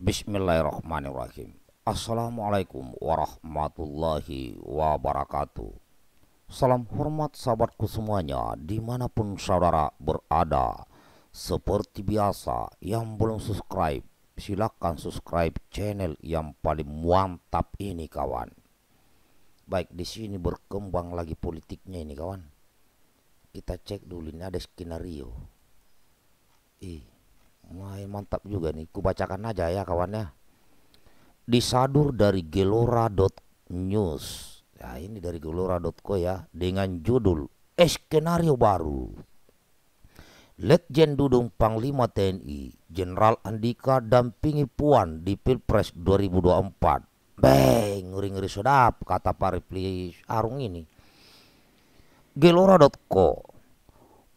Bismillahirrahmanirrahim. Assalamualaikum warahmatullahi wabarakatuh. Salam hormat sahabatku semuanya dimanapun saudara berada. Seperti biasa yang belum subscribe silahkan subscribe channel yang paling mantap ini kawan. Baik di sini berkembang lagi politiknya ini kawan. Kita cek dulu ini ada skenario. Ih. Wah, mantap juga nih. Kubacakan aja ya kawannya. Disadur dari gelora.news. Ya, ini dari gelora.co ya dengan judul eskenario skenario baru. Letjen Dudung Panglima TNI, Jenderal Andika dampingi Puan di Pilpres 2024. Beng, ngeri-ngeri sedap kata Pak Arung ini. Gelora.co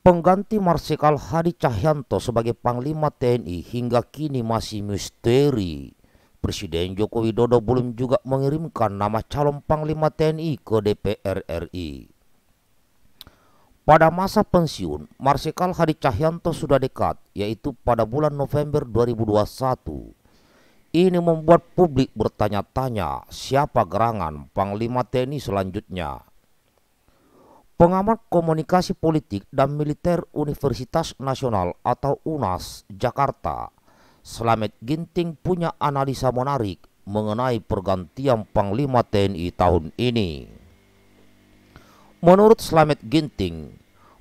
Pengganti Marsikal Hadi Cahyanto sebagai Panglima TNI hingga kini masih misteri. Presiden Joko Widodo belum juga mengirimkan nama calon Panglima TNI ke DPR RI. Pada masa pensiun, Marsikal Hadi Cahyanto sudah dekat, yaitu pada bulan November 2021. Ini membuat publik bertanya-tanya siapa gerangan Panglima TNI selanjutnya. Pengamat Komunikasi Politik dan Militer Universitas Nasional atau UNAS Jakarta, Slamet Ginting punya analisa menarik mengenai pergantian Panglima TNI tahun ini. Menurut Slamet Ginting,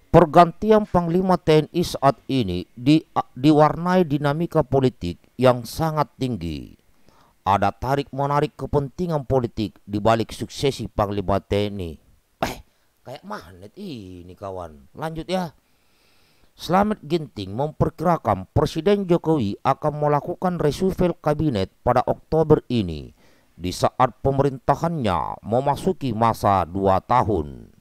pergantian Panglima TNI saat ini di, diwarnai dinamika politik yang sangat tinggi. Ada tarik-menarik kepentingan politik di balik suksesi Panglima TNI Kayak magnet ini kawan. Lanjut ya. Selamat Ginting memperkirakan Presiden Jokowi akan melakukan reshuffle kabinet pada Oktober ini di saat pemerintahannya memasuki masa dua tahun.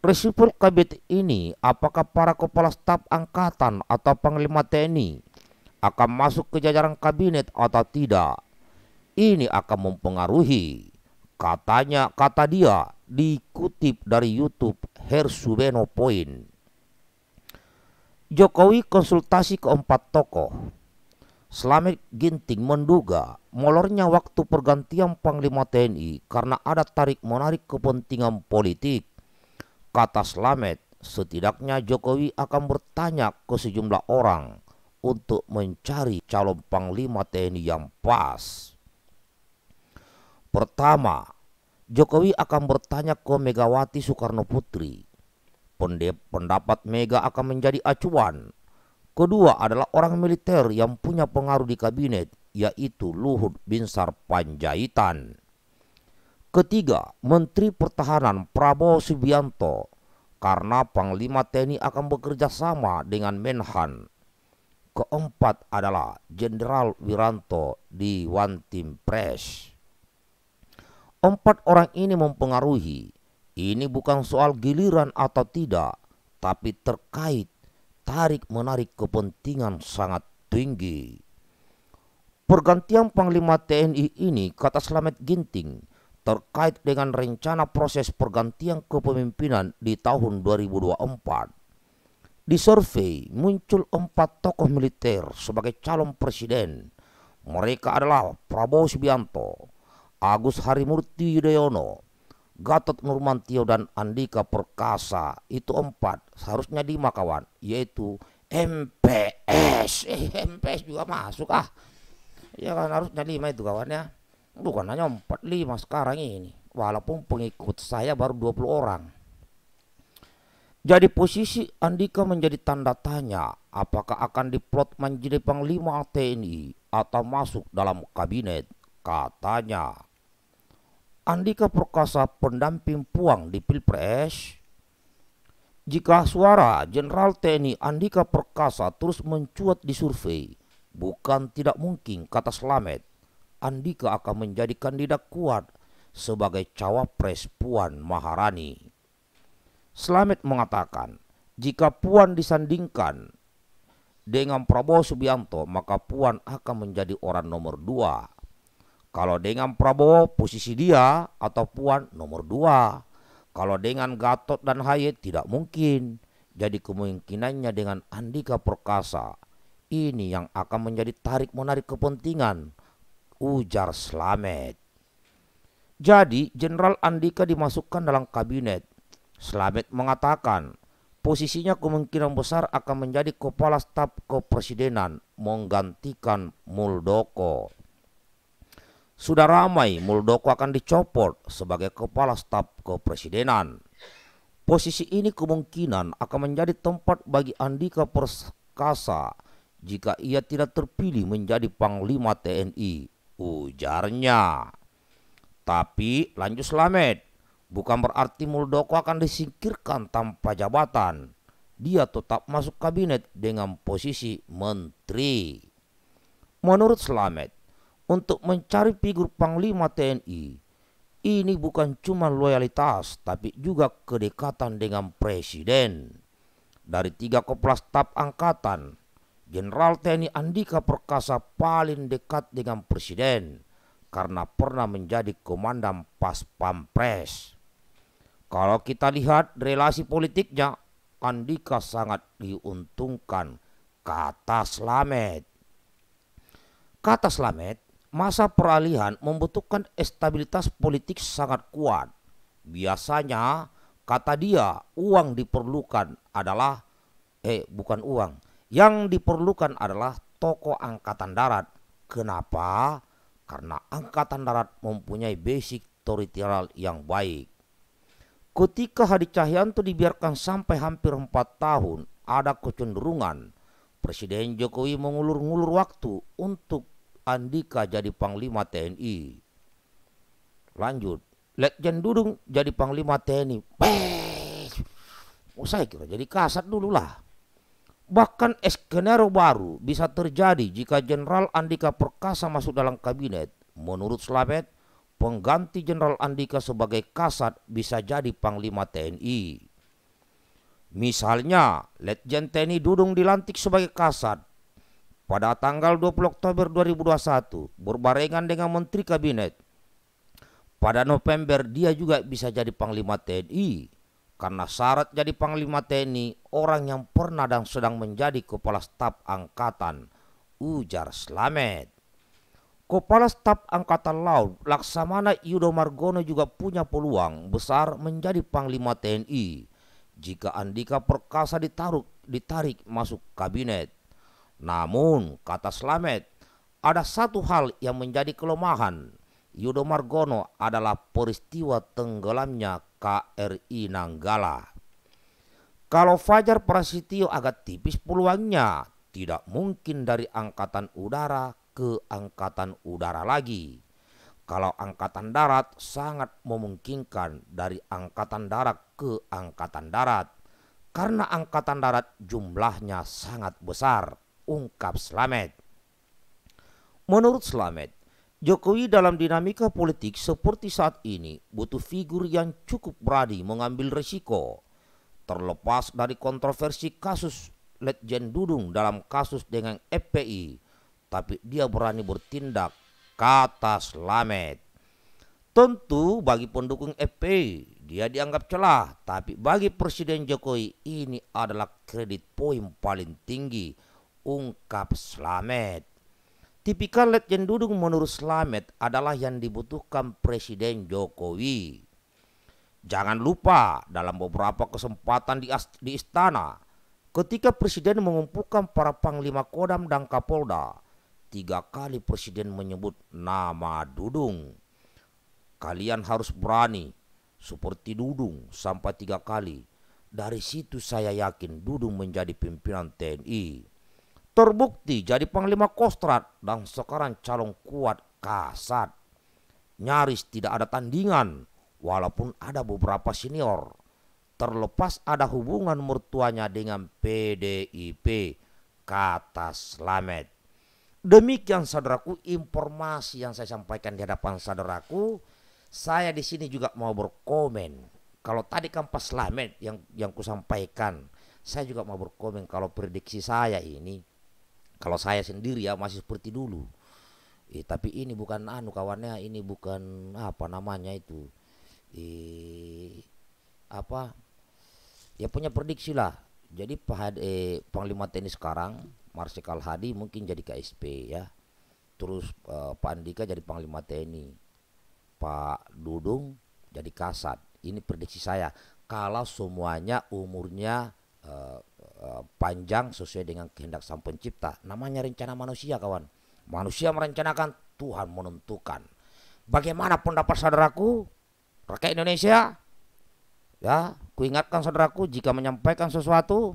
Reshuffle kabinet ini apakah para kepala staf angkatan atau panglima TNI akan masuk ke jajaran kabinet atau tidak? Ini akan mempengaruhi katanya kata dia dikutip dari YouTube Hersubeno Point. Jokowi konsultasi keempat tokoh. Slamet Ginting menduga molornya waktu pergantian Panglima TNI karena ada tarik-menarik kepentingan politik. Kata Slamet, setidaknya Jokowi akan bertanya ke sejumlah orang untuk mencari calon Panglima TNI yang pas. Pertama, Jokowi akan bertanya ke Megawati Soekarno Putri. Pendapat Mega akan menjadi acuan. Kedua adalah orang militer yang punya pengaruh di kabinet, yaitu Luhut Binsar Panjaitan. Ketiga, Menteri Pertahanan Prabowo Subianto karena Panglima TNI akan bekerja sama dengan Menhan. Keempat adalah Jenderal Wiranto di One Team Press. Empat orang ini mempengaruhi. Ini bukan soal giliran atau tidak, tapi terkait tarik-menarik kepentingan sangat tinggi. Pergantian Panglima TNI ini, kata Slamet Ginting, terkait dengan rencana proses pergantian kepemimpinan di tahun 2024. Di survei muncul empat tokoh militer sebagai calon presiden. Mereka adalah Prabowo Subianto, Agus Harimurti Yudhoyono, Gatot Nurmantio dan Andika Perkasa itu empat seharusnya lima kawan yaitu MPS eh, MPS juga masuk ah ya kan harusnya lima itu kawan ya bukan hanya empat lima sekarang ini walaupun pengikut saya baru 20 orang jadi posisi Andika menjadi tanda tanya apakah akan diplot menjadi panglima TNI atau masuk dalam kabinet katanya Andika Perkasa pendamping Puang di Pilpres, jika suara Jenderal TNI Andika Perkasa terus mencuat di survei, bukan tidak mungkin kata Slamet, Andika akan menjadi kandidat kuat sebagai cawapres Puan Maharani. Slamet mengatakan, jika Puan disandingkan dengan Prabowo Subianto, maka Puan akan menjadi orang nomor dua kalau dengan Prabowo posisi dia atau Puan nomor dua. Kalau dengan Gatot dan Haye tidak mungkin. Jadi kemungkinannya dengan Andika Perkasa ini yang akan menjadi tarik menarik kepentingan. Ujar Slamet. Jadi Jenderal Andika dimasukkan dalam kabinet. Slamet mengatakan posisinya kemungkinan besar akan menjadi kepala staf kepresidenan menggantikan Muldoko. Sudah ramai Muldoko akan dicopot sebagai kepala staf kepresidenan. Posisi ini kemungkinan akan menjadi tempat bagi Andika Perkasa jika ia tidak terpilih menjadi Panglima TNI, ujarnya. Tapi lanjut Slamet, bukan berarti Muldoko akan disingkirkan tanpa jabatan dia tetap masuk kabinet dengan posisi menteri. Menurut Slamet, untuk mencari figur Panglima TNI. Ini bukan cuma loyalitas, tapi juga kedekatan dengan Presiden. Dari tiga kepala staf angkatan, Jenderal TNI Andika Perkasa paling dekat dengan Presiden karena pernah menjadi komandan Pas Pampres. Kalau kita lihat relasi politiknya, Andika sangat diuntungkan kata Slamet. Kata Slamet Masa peralihan membutuhkan stabilitas politik sangat kuat. Biasanya, kata dia, uang diperlukan adalah eh bukan uang. Yang diperlukan adalah toko angkatan darat. Kenapa? Karena angkatan darat mempunyai basic territorial yang baik. Ketika Hadi Cahyanto dibiarkan sampai hampir empat tahun, ada kecenderungan Presiden Jokowi mengulur-ngulur waktu untuk Andika jadi Panglima TNI. Lanjut, Letjen Dudung jadi Panglima TNI. Pes. kira jadi kasat dulu lah. Bahkan skenario baru bisa terjadi jika Jenderal Andika Perkasa masuk dalam kabinet. Menurut Slamet, pengganti Jenderal Andika sebagai kasat bisa jadi Panglima TNI. Misalnya, Letjen TNI Dudung dilantik sebagai kasat, pada tanggal 20 Oktober 2021 berbarengan dengan Menteri Kabinet. Pada November dia juga bisa jadi Panglima TNI karena syarat jadi Panglima TNI orang yang pernah dan sedang menjadi Kepala Staf Angkatan, ujar Slamet. Kepala Staf Angkatan Laut Laksamana Yudo Margono juga punya peluang besar menjadi Panglima TNI jika Andika Perkasa ditaruh, ditarik masuk kabinet. Namun, kata Slamet, ada satu hal yang menjadi kelemahan. Yudo Margono adalah peristiwa tenggelamnya KRI Nanggala. Kalau Fajar Prasetyo agak tipis peluangnya, tidak mungkin dari angkatan udara ke angkatan udara lagi. Kalau angkatan darat sangat memungkinkan dari angkatan darat ke angkatan darat karena angkatan darat jumlahnya sangat besar ungkap Slamet. Menurut Slamet, Jokowi dalam dinamika politik seperti saat ini butuh figur yang cukup berani mengambil risiko. Terlepas dari kontroversi kasus Letjen Dudung dalam kasus dengan FPI, tapi dia berani bertindak, kata Slamet. Tentu bagi pendukung FPI dia dianggap celah, tapi bagi Presiden Jokowi ini adalah kredit poin paling tinggi ungkap Slamet. Tipikal Letjen Dudung menurut Slamet adalah yang dibutuhkan Presiden Jokowi. Jangan lupa dalam beberapa kesempatan di, di istana, ketika Presiden mengumpulkan para Panglima Kodam dan Kapolda, tiga kali Presiden menyebut nama Dudung. Kalian harus berani, seperti Dudung sampai tiga kali. Dari situ saya yakin Dudung menjadi pimpinan TNI. Terbukti jadi panglima kostrat dan sekarang calon kuat kasat. Nyaris tidak ada tandingan walaupun ada beberapa senior. Terlepas ada hubungan mertuanya dengan PDIP, kata Slamet. Demikian saudaraku informasi yang saya sampaikan di hadapan saudaraku. Saya di sini juga mau berkomen. Kalau tadi kan Pak Slamet yang yang kusampaikan, saya juga mau berkomen kalau prediksi saya ini kalau saya sendiri ya masih seperti dulu. Eh, tapi ini bukan anu kawannya, ini bukan apa namanya itu. Eh, apa? Ya punya prediksi lah. Jadi eh, Panglima TNI sekarang Marsikal Hadi mungkin jadi KSP ya. Terus eh, Pak Andika jadi Panglima TNI. Pak Dudung jadi Kasat. Ini prediksi saya kalau semuanya umurnya eh, Eh, panjang sesuai dengan kehendak Sang Pencipta. Namanya rencana manusia, kawan. Manusia merencanakan, Tuhan menentukan. Bagaimana pendapat saudaraku? Rakyat Indonesia, ya, kuingatkan saudaraku jika menyampaikan sesuatu,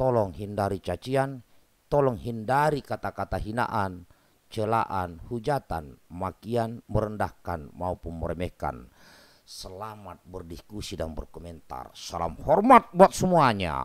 tolong hindari cacian, tolong hindari kata-kata hinaan, celaan, hujatan, makian, merendahkan maupun meremehkan. Selamat berdiskusi dan berkomentar. Salam hormat buat semuanya.